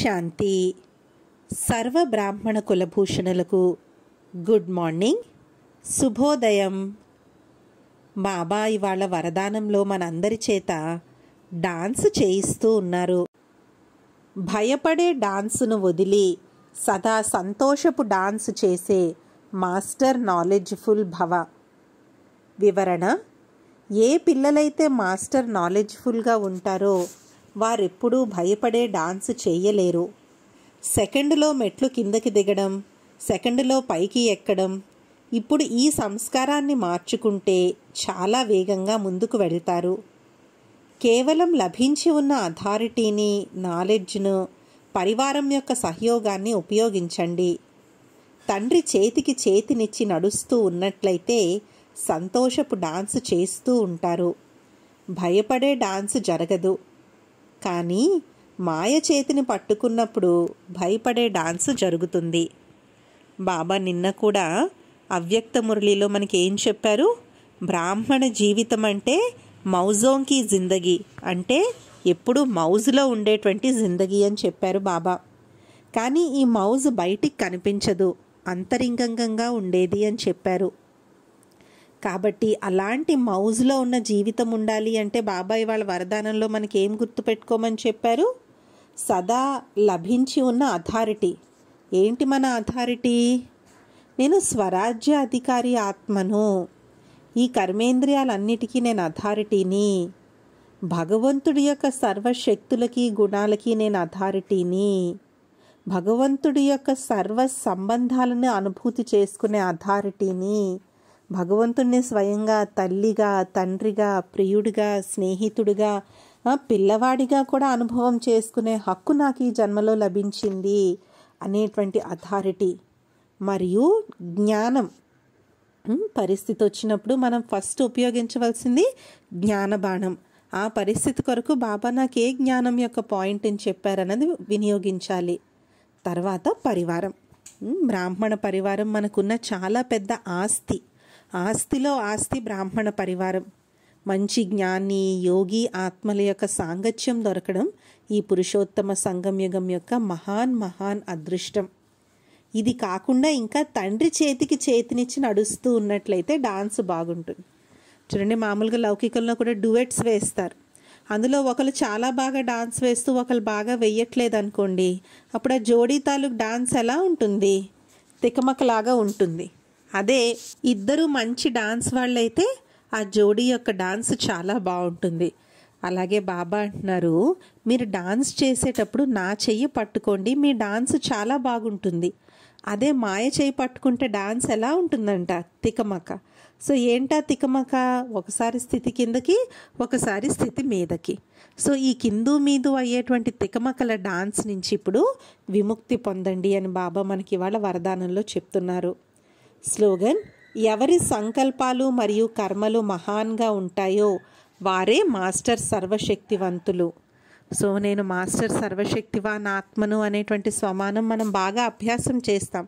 శాంతి సర్వ బ్రాహ్మణ కులభూషణులకు good morning శుభోదయం బాబా ఇవాళ వరదానంలో మనందరి చేత డాన్స్ చేయిస్తూ ఉన్నారు భయపడే డాన్సును వదిలి సదా సంతోషపు డాన్స్ చేసే మాస్టర్ నాలెడ్జ్ఫుల్ భవ వివరణ ఏ పిల్లలైతే మాస్టర్ నాలెడ్జ్ఫుల్గా ఉంటారో వారెప్పుడూ భయపడే డాన్స్ చేయలేరు సెకండ్లో మెట్లు కిందకి దిగడం సెకండ్లో పైకి ఎక్కడం ఇప్పుడు ఈ సంస్కారాన్ని మార్చుకుంటే చాలా వేగంగా ముందుకు వెళ్తారు కేవలం లభించి ఉన్న అథారిటీని నాలెడ్జ్ను పరివారం యొక్క సహయోగాన్ని ఉపయోగించండి తండ్రి చేతికి చేతినిచ్చి నడుస్తూ ఉన్నట్లయితే సంతోషపు డాన్స్ చేస్తూ ఉంటారు భయపడే డాన్స్ జరగదు కానీ మాయ చేతిని పట్టుకున్నప్పుడు భయపడే డాన్స్ జరుగుతుంది బాబా నిన్న కూడా అవ్యక్త మురళిలో మనకి ఏం చెప్పారు బ్రాహ్మణ జీవితం అంటే మౌజోంకి జిందగీ అంటే ఎప్పుడు మౌజ్లో ఉండేటువంటి జిందగీ అని చెప్పారు బాబా కానీ ఈ మౌజ్ బయటికి కనిపించదు అంతరింగంగా ఉండేది అని చెప్పారు కాబట్టి అలాంటి మౌజ్లో ఉన్న జీవితం ఉండాలి అంటే బాబాయ్ వాళ్ళ వరదానంలో మనకి ఏం గుర్తుపెట్టుకోమని చెప్పారు సదా లభించి ఉన్న అథారిటీ ఏంటి మన అథారిటీ నేను స్వరాజ్య అధికారి ఆత్మను ఈ కర్మేంద్రియాలన్నిటికీ నేను అథారిటీని భగవంతుడి యొక్క సర్వశక్తులకి గుణాలకి నేను అథారిటీని భగవంతుడి యొక్క సర్వ సంబంధాలను అనుభూతి చేసుకునే అథారిటీని భగవంతుణ్ణి స్వయంగా తల్లిగా తండ్రిగా ప్రియుడిగా స్నేహితుడిగా పిల్లవాడిగా కూడా అనుభవం చేసుకునే హక్కు నాకు ఈ జన్మలో లభించింది అనేటువంటి అథారిటీ మరియు జ్ఞానం పరిస్థితి వచ్చినప్పుడు మనం ఫస్ట్ ఉపయోగించవలసింది జ్ఞాన బాణం ఆ పరిస్థితి కొరకు బాబా నాకు ఏ జ్ఞానం యొక్క పాయింట్ని చెప్పారన్నది వినియోగించాలి తర్వాత పరివారం బ్రాహ్మణ పరివారం మనకున్న చాలా పెద్ద ఆస్తి ఆస్తిలో ఆస్తి బ్రాహ్మణ పరివారం మంచి జ్ఞాని యోగి ఆత్మల యొక్క సాంగత్యం దొరకడం ఈ పురుషోత్తమ యుగం యొక్క మహాన్ మహాన్ అదృష్టం ఇది కాకుండా ఇంకా తండ్రి చేతికి చేతినిచ్చి నడుస్తూ ఉన్నట్లయితే డాన్స్ బాగుంటుంది చూడండి మామూలుగా లౌకికంలో కూడా డువెట్స్ వేస్తారు అందులో ఒకరు చాలా బాగా డాన్స్ వేస్తూ ఒకరు బాగా వెయ్యట్లేదు అనుకోండి అప్పుడు ఆ జోడీ తాలూకు డాన్స్ ఎలా ఉంటుంది తికమకలాగా ఉంటుంది అదే ఇద్దరు మంచి డాన్స్ వాళ్ళైతే ఆ జోడీ యొక్క డాన్స్ చాలా బాగుంటుంది అలాగే బాబా అంటున్నారు మీరు డాన్స్ చేసేటప్పుడు నా చెయ్యి పట్టుకోండి మీ డాన్స్ చాలా బాగుంటుంది అదే మాయ చేయి పట్టుకుంటే డాన్స్ ఎలా ఉంటుందంట తికమక సో ఏంటా తికమక ఒకసారి స్థితి కిందకి ఒకసారి స్థితి మీదకి సో ఈ కిందు మీదు అయ్యేటువంటి తికమకల డాన్స్ నుంచి ఇప్పుడు విముక్తి పొందండి అని బాబా మనకి ఇవాళ వరదానంలో చెప్తున్నారు స్లోగన్ ఎవరి సంకల్పాలు మరియు కర్మలు మహాన్గా ఉంటాయో వారే మాస్టర్ సర్వశక్తివంతులు సో నేను మాస్టర్ సర్వశక్తివాన్ ఆత్మను అనేటువంటి స్వమానం మనం బాగా అభ్యాసం చేస్తాం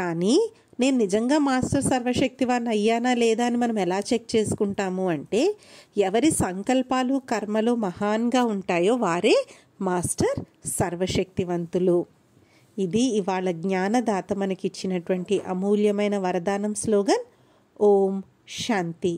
కానీ నేను నిజంగా మాస్టర్ సర్వశక్తివాన్ అయ్యానా లేదా అని మనం ఎలా చెక్ చేసుకుంటాము అంటే ఎవరి సంకల్పాలు కర్మలు మహాన్గా ఉంటాయో వారే మాస్టర్ సర్వశక్తివంతులు ఇది ఇవాళ జ్ఞానదాత మనకిచ్చినటువంటి అమూల్యమైన వరదానం స్లోగన్ ఓం శాంతి